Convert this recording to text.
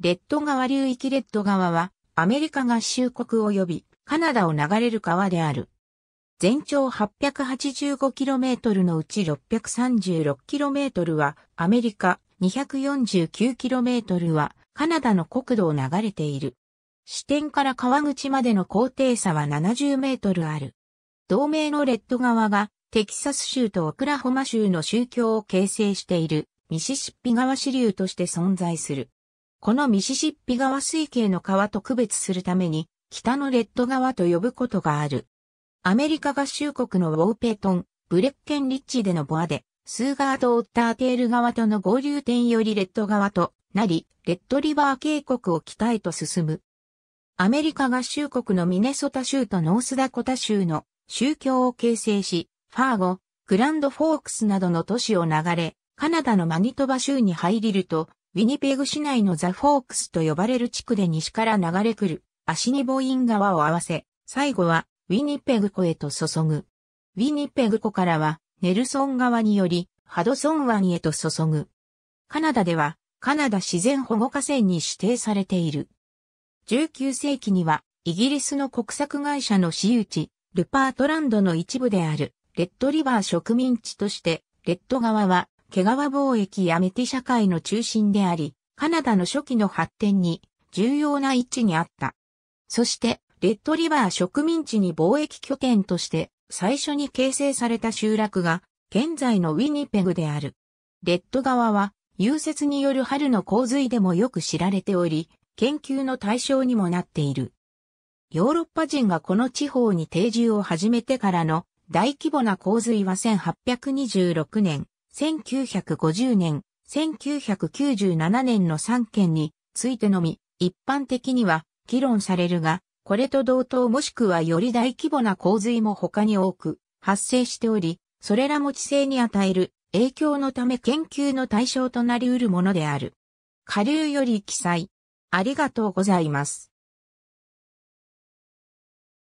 レッド川流域レッド川は、アメリカ合衆国及びカナダを流れる川である。全長 885km のうち 636km はアメリカ、249km はカナダの国土を流れている。支点から川口までの高低差は70メートルある。同盟のレッド川がテキサス州とオクラホマ州の宗教を形成しているミシシッピ川支流として存在する。このミシシッピ川水系の川と区別するために、北のレッド川と呼ぶことがある。アメリカ合衆国のウォーペートン、ブレッケンリッチでのボアで、スーガーとオッターテール川との合流点よりレッド川となり、レッドリバー渓谷を北へと進む。アメリカ合衆国のミネソタ州とノースダコタ州の宗教を形成し、ファーゴ、グランドフォークスなどの都市を流れ、カナダのマニトバ州に入りると、ウィニペグ市内のザ・フォークスと呼ばれる地区で西から流れ来るアシニボイン川を合わせ、最後はウィニペグ湖へと注ぐ。ウィニペグ湖からはネルソン川によりハドソン湾へと注ぐ。カナダではカナダ自然保護河川に指定されている。19世紀にはイギリスの国策会社の私有地、ルパートランドの一部であるレッドリバー植民地として、レッド川は毛皮貿易やメティ社会の中心であり、カナダの初期の発展に重要な位置にあった。そして、レッドリバー植民地に貿易拠点として最初に形成された集落が現在のウィニペグである。レッド側は融雪による春の洪水でもよく知られており、研究の対象にもなっている。ヨーロッパ人がこの地方に定住を始めてからの大規模な洪水は1826年、1950年、1997年の3件についてのみ、一般的には議論されるが、これと同等もしくはより大規模な洪水も他に多く発生しており、それらも地勢に与える影響のため研究の対象となり得るものである。下流より記載。ありがとうございます。